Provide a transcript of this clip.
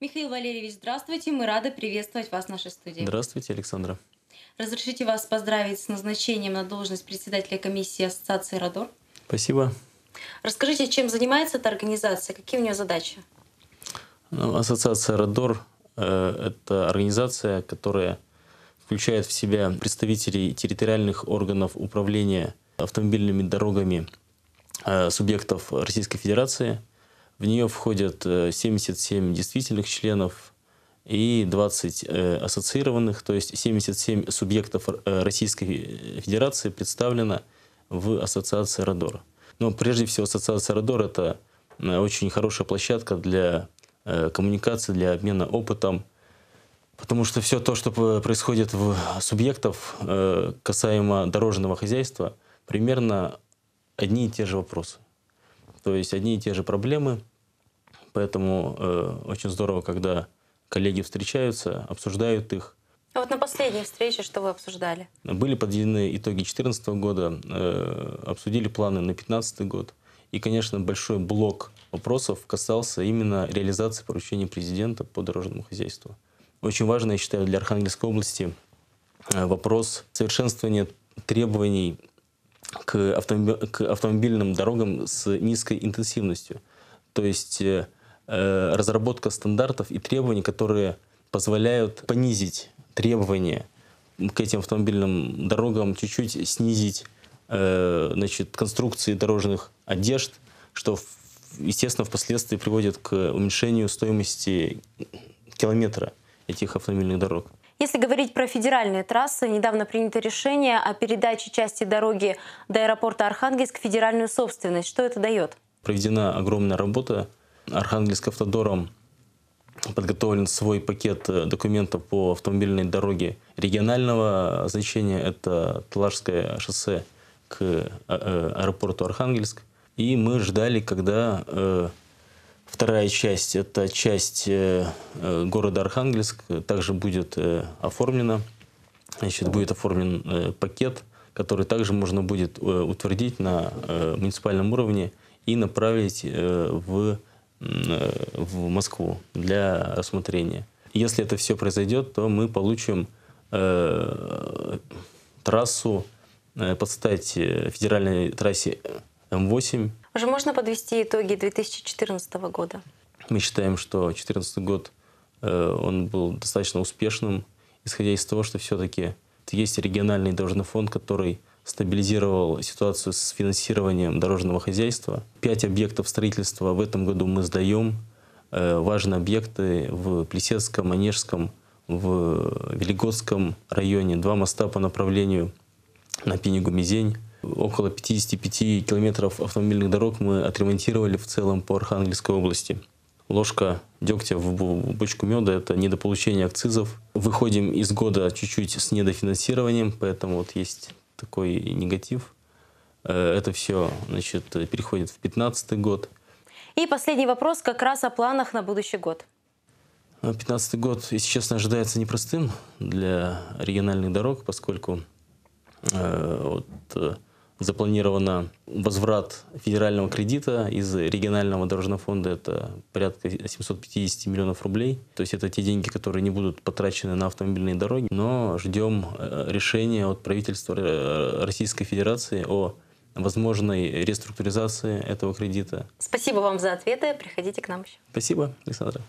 Михаил Валерьевич, здравствуйте. Мы рады приветствовать вас в нашей студии. Здравствуйте, Александра. Разрешите вас поздравить с назначением на должность председателя комиссии Ассоциации «Родор». Спасибо. Расскажите, чем занимается эта организация, какие у нее задачи? Ну, Ассоциация «Родор» э, – это организация, которая включает в себя представителей территориальных органов управления автомобильными дорогами э, субъектов Российской Федерации – в нее входят 77 э, действительных членов и 20 э, ассоциированных, то есть 77 субъектов э, Российской Федерации представлено в Ассоциации Родор. Но прежде всего Ассоциация Родор – это очень хорошая площадка для коммуникации, для обмена опытом, потому что все то, что происходит в субъектов касаемо дорожного хозяйства, примерно одни и те же вопросы. То есть одни и те же проблемы. Поэтому э, очень здорово, когда коллеги встречаются, обсуждают их. А вот на последней встрече что вы обсуждали? Были подведены итоги 2014 года, э, обсудили планы на 2015 год. И, конечно, большой блок вопросов касался именно реализации поручений президента по дорожному хозяйству. Очень важно, я считаю, для Архангельской области э, вопрос совершенствования требований к, автомобильным дорогам с низкой интенсивностью. То есть э, э, разработка стандартов и требований, которые позволяют понизить требования к этим автомобильным дорогам, чуть-чуть снизить э, значит, конструкции дорожных одежд, что, естественно, впоследствии приводит к уменьшению стоимости километра этих автомобильных дорог. Если говорить про федеральные трассы, недавно принято решение о передаче части дороги до аэропорта Архангельск в федеральную собственность. Что это дает? Проведена огромная работа. Архангельск автодором подготовлен свой пакет э, документов по автомобильной дороге регионального значения. Это Талашское шоссе к э, э, аэропорту Архангельск. И мы ждали, когда Вторая часть – это часть э, э, города Архангельск, также будет э, оформлена. Значит, будет оформлен пакет, который также можно будет утвердить на муниципальном уровне и направить в, в Москву для рассмотрения. Если это все произойдет, то мы получим трассу под стать федеральной трассе М8 уже можно подвести итоги 2014 года? Мы считаем, что 2014 год э, он был достаточно успешным, исходя из того, что все-таки есть региональный дорожный фонд, который стабилизировал ситуацию с финансированием дорожного хозяйства. Пять объектов строительства в этом году мы сдаем. Э, важные объекты в Плесецком, Онежском, в Велигодском районе. Два моста по направлению на Пенигу-Мизень. Около 55 километров автомобильных дорог мы отремонтировали в целом по Архангельской области. Ложка дегтя в бочку меда – это недополучение акцизов. Выходим из года чуть-чуть с недофинансированием, поэтому вот есть такой негатив. Э, это все значит, переходит в 2015 год. И последний вопрос как раз о планах на будущий год. 2015 а год, если честно, ожидается непростым для региональных дорог, поскольку э, вот, э, запланировано возврат федерального кредита из регионального дорожного фонда. Это порядка 750 миллионов рублей. То есть это те деньги, которые не будут потрачены на автомобильные дороги. Но ждем э, решения от правительства э, Российской Федерации о возможной реструктуризации этого кредита. Спасибо вам за ответы. Приходите к нам еще. Спасибо, Александра.